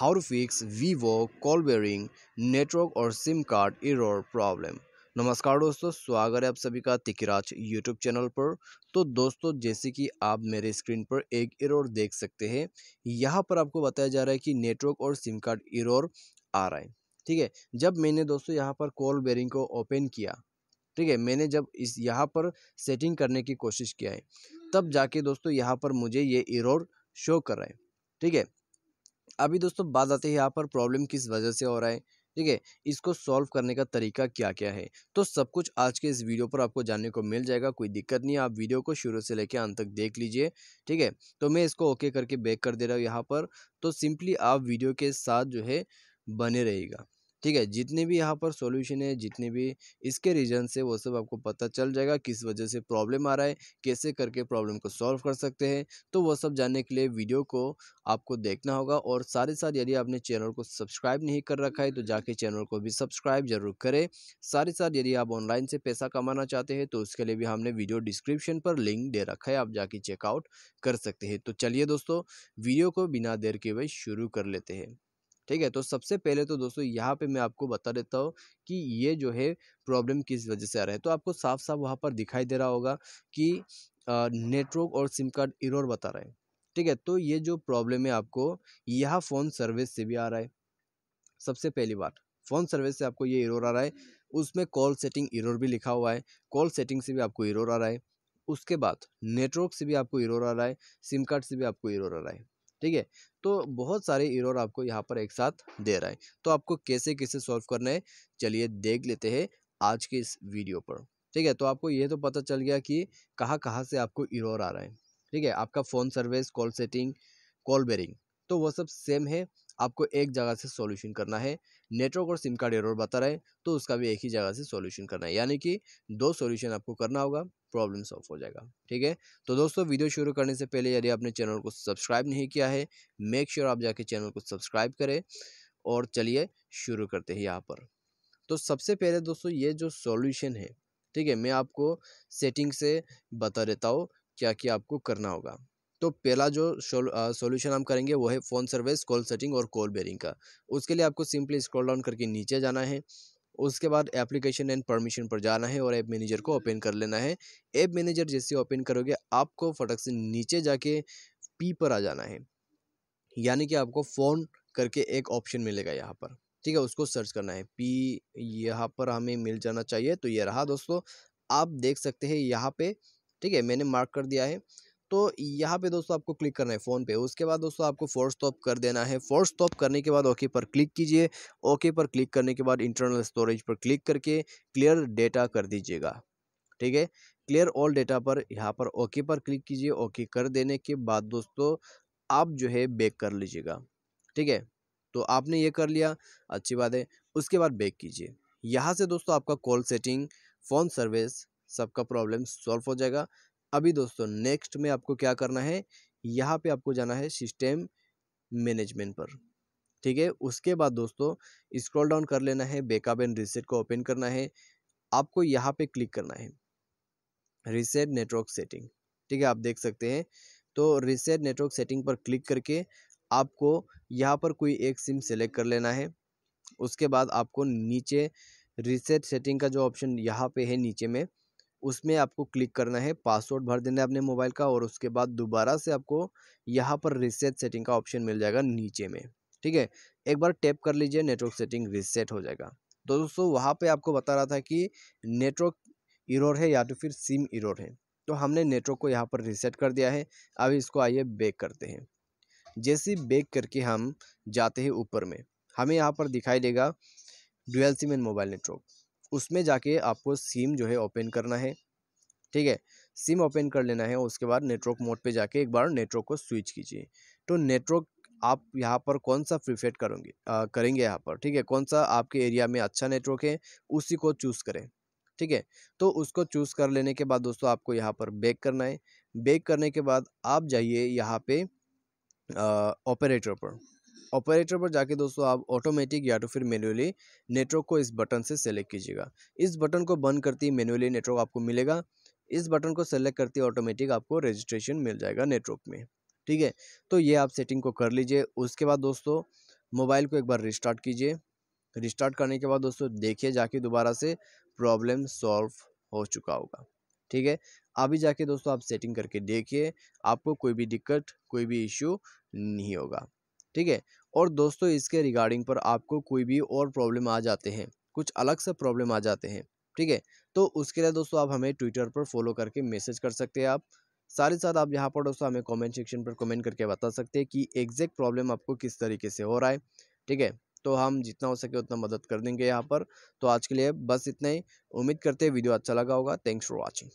how to fix vivo call barring network और SIM card error problem नमस्कार दोस्तों स्वागत है आप सभी का तिकराज यूट्यूब चैनल पर तो दोस्तों जैसे कि आप मेरे स्क्रीन पर एक एरर देख सकते हैं यहाँ पर आपको बताया जा रहा है कि नेटवर्क और सिम कार्ड एरर आ रहा है ठीक है जब मैंने दोस्तों यहाँ पर कॉल बेरिंग को ओपन किया ठीक है मैंने जब इस यहाँ पर सेटिंग करने की कोशिश किया है तब जाके दोस्तों यहाँ पर मुझे ये एरर शो कर रहा है ठीक है अभी दोस्तों बात आती है यहाँ पर प्रॉब्लम किस वजह से हो रहा है ठीक है इसको सॉल्व करने का तरीका क्या क्या है तो सब कुछ आज के इस वीडियो पर आपको जानने को मिल जाएगा कोई दिक्कत नहीं आप वीडियो को शुरू से लेकर अंत तक देख लीजिए ठीक है तो मैं इसको ओके करके बैक कर दे रहा हूँ यहाँ पर तो सिंपली आप वीडियो के साथ जो है बने रहेगा ठीक है जितने भी यहाँ पर सॉल्यूशन है जितने भी इसके रीजन से वो सब आपको पता चल जाएगा किस वजह से प्रॉब्लम आ रहा है कैसे करके प्रॉब्लम को सॉल्व कर सकते हैं तो वो सब जानने के लिए वीडियो को आपको देखना होगा और सारे साथ यदि आपने चैनल को सब्सक्राइब नहीं कर रखा है तो जाके चैनल को भी सब्सक्राइब जरूर करें सारे साथ यदि आप ऑनलाइन से पैसा कमाना चाहते हैं तो उसके लिए भी हमने वीडियो डिस्क्रिप्शन पर लिंक दे रखा है आप जाके चेकआउट कर सकते हैं तो चलिए दोस्तों वीडियो को बिना देर के भाई शुरू कर लेते हैं ठीक है तो सबसे पहले तो दोस्तों यहाँ पे मैं आपको बता देता हूँ कि ये जो है प्रॉब्लम किस वजह से आ रहा है तो आपको साफ साफ वहाँ पर दिखाई दे रहा होगा कि नेटवर्क और सिम कार्ड इरोर बता रहा है ठीक है तो ये जो प्रॉब्लम है आपको यह फ़ोन सर्विस से भी आ रहा है सबसे पहली बात फ़ोन सर्विस से आपको ये इरोर आ रहा है उसमें कॉल सेटिंग इरोर भी लिखा हुआ है कॉल सेटिंग से भी आपको इरोर आ रहा है उसके बाद नेटवर्क से भी आपको इरोर आ रहा है सिम कार्ड से भी आपको इरोर आ रहा है ठीक है तो बहुत सारे इरोर आपको यहाँ पर एक साथ दे रहा है तो आपको कैसे कैसे सॉल्व करना है चलिए देख लेते हैं आज के इस वीडियो पर ठीक है तो आपको ये तो पता चल गया कि कहाँ कहाँ से आपको इरोर आ रहा है ठीक है आपका phone service call setting call barring तो वह सब सेम है आपको एक जगह से सॉल्यूशन करना है नेटवर्क और सिम कार्ड एरर बता रहे हैं तो उसका भी एक ही जगह से सॉल्यूशन करना है यानी कि दो सॉल्यूशन आपको करना होगा प्रॉब्लम सॉल्व हो जाएगा ठीक है तो दोस्तों वीडियो शुरू करने से पहले यदि आपने चैनल को सब्सक्राइब नहीं किया है मेक श्योर sure आप जाके चैनल को सब्सक्राइब करें और चलिए शुरू करते हैं यहाँ पर तो सबसे पहले दोस्तों ये जो सॉल्यूशन है ठीक है मैं आपको सेटिंग से बता देता हूँ क्या क्या आपको करना होगा तो पहला जो सॉल्यूशन हम करेंगे वो है फ़ोन सर्विस कॉल सेटिंग और कॉल बेरिंग का उसके लिए आपको सिंपली स्क्रॉल डाउन करके नीचे जाना है उसके बाद एप्लीकेशन एंड परमिशन पर जाना है और ऐप मैनेजर को ओपन कर लेना है ऐप मैनेजर जैसे ओपन करोगे आपको फटक से नीचे जाके पी पर आ जाना है यानी कि आपको फ़ोन करके एक ऑप्शन मिलेगा यहाँ पर ठीक है उसको सर्च करना है पी यहाँ पर हमें मिल जाना चाहिए तो ये रहा दोस्तों आप देख सकते हैं यहाँ पे ठीक है मैंने मार्क कर दिया है तो यहाँ पे दोस्तों आपको क्लिक करना है फ़ोन पे उसके बाद दोस्तों आपको फोर्स स्टॉप तो कर देना है फोर्स स्टॉप तो करने के बाद ओके पर क्लिक कीजिए ओके पर क्लिक करने के बाद इंटरनल स्टोरेज पर क्लिक करके क्लियर डेटा कर दीजिएगा ठीक है क्लियर ऑल डेटा पर यहाँ पर ओके पर क्लिक कीजिए ओके कर देने के बाद दोस्तों आप जो है बैक कर लीजिएगा ठीक है तो आपने ये कर लिया अच्छी बात है उसके बाद बैक कीजिए यहाँ से दोस्तों आपका कॉल सेटिंग फ़ोन सर्विस सबका प्रॉब्लम सॉल्व हो जाएगा अभी दोस्तों नेक्स्ट में आपको क्या करना है यहाँ पे आपको जाना है सिस्टम मैनेजमेंट पर ठीक है उसके बाद दोस्तों स्क्रॉल डाउन कर लेना है बेकअप एंड रिसेट को ओपन करना है आपको यहाँ पे क्लिक करना है रिसेट नेटवर्क सेटिंग ठीक है आप देख सकते हैं तो रिसेट नेटवर्क सेटिंग पर क्लिक करके आपको यहाँ पर कोई एक सिम सेलेक्ट कर लेना है उसके बाद आपको नीचे रिसेट सेटिंग का जो ऑप्शन यहाँ पे है नीचे में उसमें आपको क्लिक करना है पासवर्ड भर देना है अपने मोबाइल का और उसके बाद दोबारा से आपको यहाँ पर रिसेट सेटिंग का ऑप्शन मिल जाएगा नीचे में ठीक है एक बार टैप कर लीजिए नेटवर्क सेटिंग रिसेट हो जाएगा तो दोस्तों वहाँ पे आपको बता रहा था कि नेटवर्क इरोर है या तो फिर सिम इरोर है तो हमने नेटवर्क को यहाँ पर रिसेट कर दिया है अब इसको आइए बेक करते हैं जैसे बेक करके हम जाते हैं ऊपर में हमें यहाँ पर दिखाई देगा dual SIM and mobile network उसमें जाके आपको सिम जो है ओपन करना है ठीक है सिम ओपन कर लेना है उसके बाद नेटवर्क मोड पे जाके एक बार नेटवर्क को स्विच कीजिए तो नेटवर्क आप यहाँ पर कौन सा प्रिफेट करोगे करेंगे यहाँ पर ठीक है कौन सा आपके एरिया में अच्छा नेटवर्क है उसी को चूज़ करें ठीक है तो उसको चूज़ कर लेने के बाद दोस्तों आपको यहाँ पर बेक करना है बेक करने के बाद आप जाइए यहाँ पे ऑपरेटर पर ऑपरेटर पर जाके दोस्तों आप ऑटोमेटिक या तो फिर मैनुअली नेटवर्क को इस बटन से सेलेक्ट कीजिएगा इस बटन को बंद करते ही मैनुअली नेटवर्क आपको मिलेगा इस बटन को सेलेक्ट करते ऑटोमेटिक आपको रजिस्ट्रेशन मिल जाएगा नेटवर्क में ठीक है तो ये आप सेटिंग को कर लीजिए उसके बाद दोस्तों मोबाइल को एक बार रिस्टार्ट कीजिए रिस्टार्ट करने के बाद दोस्तों देखिए जाके दोबारा से प्रॉब्लम सॉल्व हो चुका होगा ठीक है अभी जाके दोस्तों आप सेटिंग करके देखिए आपको कोई भी दिक्कत कोई भी इश्यू नहीं होगा ठीक है और दोस्तों इसके रिगार्डिंग पर आपको कोई भी और प्रॉब्लम आ जाते हैं कुछ अलग से प्रॉब्लम आ जाते हैं ठीक है तो उसके लिए दोस्तों आप हमें ट्विटर पर फॉलो करके मैसेज कर सकते हैं आप साथ ही साथ आप यहाँ पर दोस्तों हमें कमेंट सेक्शन पर कमेंट करके बता सकते हैं कि एग्जैक्ट प्रॉब्लम आपको किस तरीके से हो रहा है ठीक है तो हम जितना हो सके उतना मदद कर देंगे यहाँ पर तो आज के लिए बस इतना ही उम्मीद करते हैं वीडियो अच्छा लगा होगा थैंक्स फॉर वॉचिंग